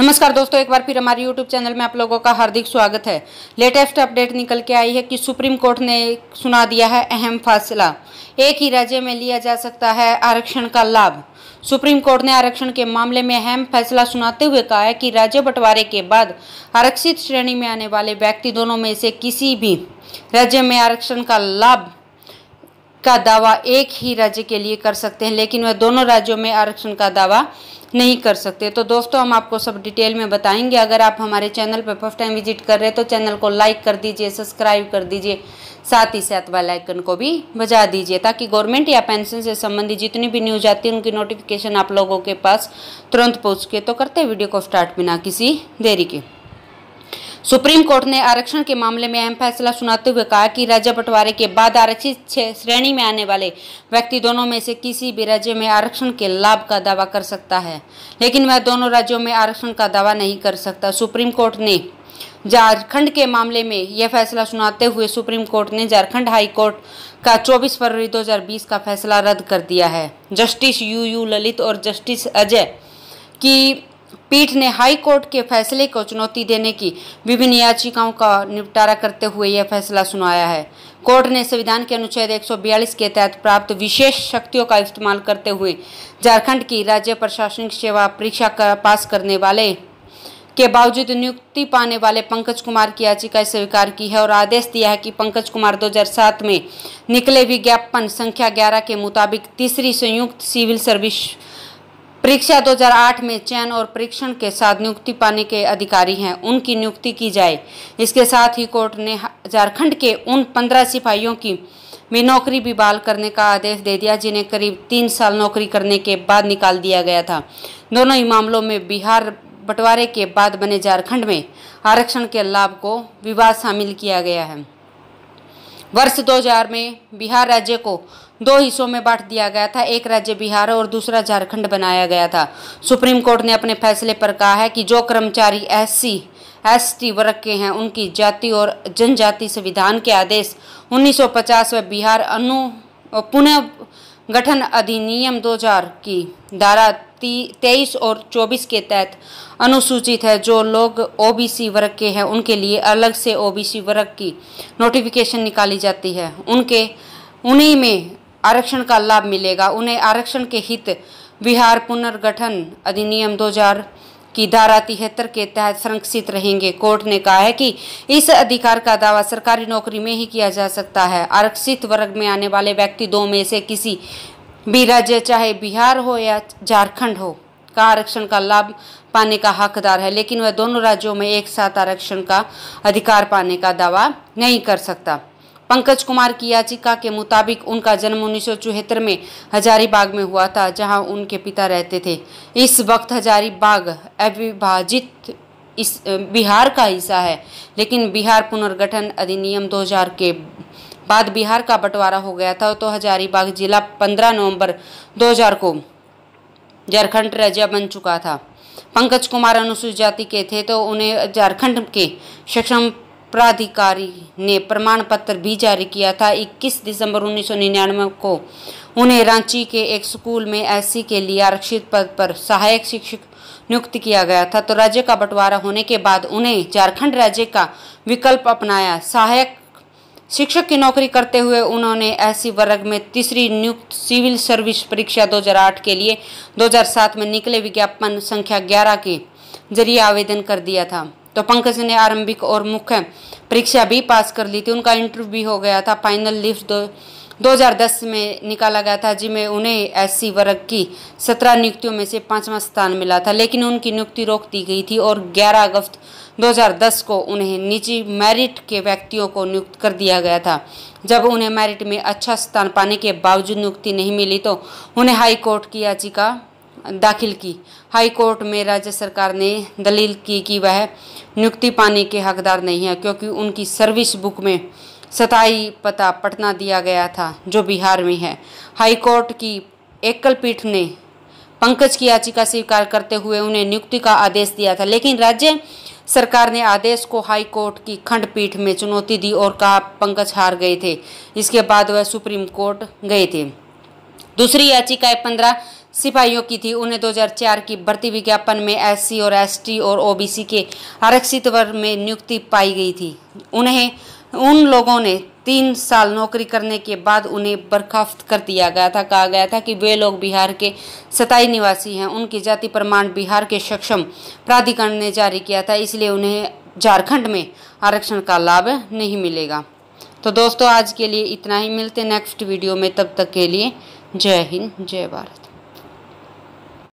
नमस्कार दोस्तों एक बार फिर हमारे YouTube चैनल में आप लोगों का हार्दिक स्वागत है लेटेस्ट अपडेट निकल के आई है कि सुप्रीम कोर्ट ने सुना दिया है अहम फैसला एक ही राज्य में लिया जा सकता है आरक्षण का लाभ सुप्रीम कोर्ट ने आरक्षण के मामले में अहम फैसला सुनाते हुए कहा है कि राज्य बंटवारे के बाद आरक्षित श्रेणी में आने वाले व्यक्ति दोनों में से किसी भी राज्य में आरक्षण का लाभ का दावा एक ही राज्य के लिए कर सकते हैं लेकिन वह दोनों राज्यों में आरक्षण का दावा नहीं कर सकते तो दोस्तों हम आपको सब डिटेल में बताएंगे अगर आप हमारे चैनल पर फर्स्ट टाइम विजिट कर रहे हैं तो चैनल को लाइक कर दीजिए सब्सक्राइब कर दीजिए साथ ही साथ वाल आइकन को भी बजा दीजिए ताकि गवर्नमेंट या पेंशन से संबंधित जितनी भी न्यूज आती है उनकी नोटिफिकेशन आप लोगों के पास तुरंत पहुँच के तो करते वीडियो को स्टार्ट बिना किसी देरी के सुप्रीम कोर्ट ने आरक्षण के मामले में अहम फैसला सुनाते हुए कहा कि राज्य बंटवारे के बाद आरक्षित श्रेणी में आने वाले व्यक्ति दोनों में से किसी भी राज्य में आरक्षण के लाभ का दावा कर सकता है लेकिन वह दोनों राज्यों में आरक्षण का दावा नहीं कर सकता सुप्रीम कोर्ट ने झारखंड के मामले में यह फैसला सुनाते हुए सुप्रीम कोर्ट ने झारखंड हाई कोर्ट का 24 फरवरी 2020 का फैसला रद्द कर दिया है जस्टिस यू यू ललित और जस्टिस अजय की पीठ ने हाई कोर्ट के फैसले को चुनौती देने की विभिन्न याचिकाओं का निपटारा करते हुए यह फैसला सुनाया है कोर्ट ने संविधान के अनुच्छेद 142 के तहत प्राप्त विशेष शक्तियों का इस्तेमाल करते हुए झारखंड की राज्य प्रशासनिक सेवा परीक्षा का पास करने वाले के बावजूद नियुक्ति पाने वाले पंकज कुमार की याचिका स्वीकार की है और आदेश दिया है कि पंकज कुमार 2007 में निकले विज्ञापन संख्या 11 के मुताबिक तीसरी संयुक्त सिविल सर्विस परीक्षा 2008 में चयन और परीक्षण के साथ नियुक्ति पाने के अधिकारी हैं उनकी नियुक्ति की जाए इसके साथ ही कोर्ट ने झारखंड के उन पंद्रह सिपाहियों की में नौकरी भी बहाल करने का आदेश दे दिया जिन्हें करीब तीन साल नौकरी करने के बाद निकाल दिया गया था दोनों ही मामलों में बिहार बंटवारे के बाद बने झारखंड में आरक्षण के लाभ को विवाद शामिल किया गया है वर्ष 2000 में बिहार राज्य को दो हिस्सों में बांट दिया गया था एक राज्य बिहार और दूसरा झारखंड बनाया गया था सुप्रीम कोर्ट ने अपने फैसले पर कहा है कि जो कर्मचारी एस एसटी वर्ग के हैं उनकी जाति और जनजाति संविधान के आदेश 1950 व बिहार अनु पुनः गठन अधिनियम 2000 की धारा तेईस और चौबीस के तहत अनुसूचित है जो लोग ओबीसी वर्ग के हैं उनके लिए अलग से ओबीसी वर्ग की नोटिफिकेशन निकाली जाती है उनके उन्हीं में आरक्षण का लाभ मिलेगा उन्हें आरक्षण के हित बिहार पुनर्गठन अधिनियम दो की धारा तिहत्तर के तहत संरक्षित रहेंगे कोर्ट ने कहा है कि इस अधिकार का दावा सरकारी नौकरी में ही किया जा सकता है आरक्षित वर्ग में आने वाले व्यक्ति दो में से किसी भी राज्य चाहे बिहार हो या झारखंड हो का आरक्षण का लाभ पाने का हकदार है लेकिन वह दोनों राज्यों में एक साथ आरक्षण का अधिकार पाने का दावा नहीं कर सकता पंकज कुमार की याचिका के मुताबिक उनका जन्म उन्नीस में हजारीबाग में हुआ था जहां उनके पिता रहते थे इस वक्त हजारीबाग अविभाजित इस बिहार का हिस्सा है लेकिन बिहार पुनर्गठन अधिनियम 2000 के बाद बिहार का बंटवारा हो गया था तो हजारीबाग जिला 15 नवंबर 2000 को झारखंड राज्य बन चुका था पंकज कुमार अनुसूचित जाति के थे तो उन्हें झारखंड के शिक्षण प्राधिकारी ने प्रमाण पत्र भी जारी किया था 21 दिसंबर 1999 को उन्हें रांची के एक स्कूल में एससी के लिए आरक्षित पद पर सहायक शिक्षक नियुक्त किया गया था तो राज्य का बंटवारा होने के बाद उन्हें झारखंड राज्य का विकल्प अपनाया सहायक शिक्षक की नौकरी करते हुए उन्होंने ऐसी वर्ग में तीसरी नियुक्त सिविल सर्विस परीक्षा 2008 के लिए 2007 में निकले विज्ञापन संख्या 11 के जरिए आवेदन कर दिया था तो पंकज ने आरंभिक और मुख्य परीक्षा भी पास कर ली थी उनका इंटरव्यू भी हो गया था फाइनल लिस्ट दो 2010 में निकाला गया था जिसमें उन्हें एस वर्ग की 17 नियुक्तियों में से पाँचवा स्थान मिला था लेकिन उनकी नियुक्ति रोक दी गई थी और 11 अगस्त 2010 को उन्हें निजी मेरिट के व्यक्तियों को नियुक्त कर दिया गया था जब उन्हें मेरिट में अच्छा स्थान पाने के बावजूद नियुक्ति नहीं मिली तो उन्हें हाईकोर्ट की याचिका दाखिल की हाई कोर्ट में राज्य सरकार ने दलील की कि वह नियुक्ति पाने के हकदार नहीं है क्योंकि उनकी सर्विस बुक में सताई पता पटना दिया गया था जो बिहार में है हाईकोर्ट की एकल पीठ ने पंकज की याचिका स्वीकार करते हुए उन्हें नियुक्ति का आदेश दिया था लेकिन राज्य सरकार ने आदेश को हाई कोर्ट की खंडपीठ में चुनौती दी और कहा पंकज हार गए थे इसके बाद वह सुप्रीम कोर्ट गए थे दूसरी याचिकाएं पंद्रह सिपाहियों की थी उन्हें 2004 की भर्ती विज्ञापन में एससी और एसटी और ओबीसी के आरक्षित वर्ग में नियुक्ति पाई गई थी उन्हें उन लोगों ने तीन साल नौकरी करने के बाद उन्हें बर्खास्त कर दिया गया था कहा गया था कि वे लोग बिहार के सताई निवासी हैं उनकी जाति प्रमाण बिहार के सक्षम प्राधिकरण ने जारी किया था इसलिए उन्हें झारखंड में आरक्षण का लाभ नहीं मिलेगा तो दोस्तों आज के लिए इतना ही मिलते नेक्स्ट वीडियो में तब तक के लिए जय हिंद जय भारत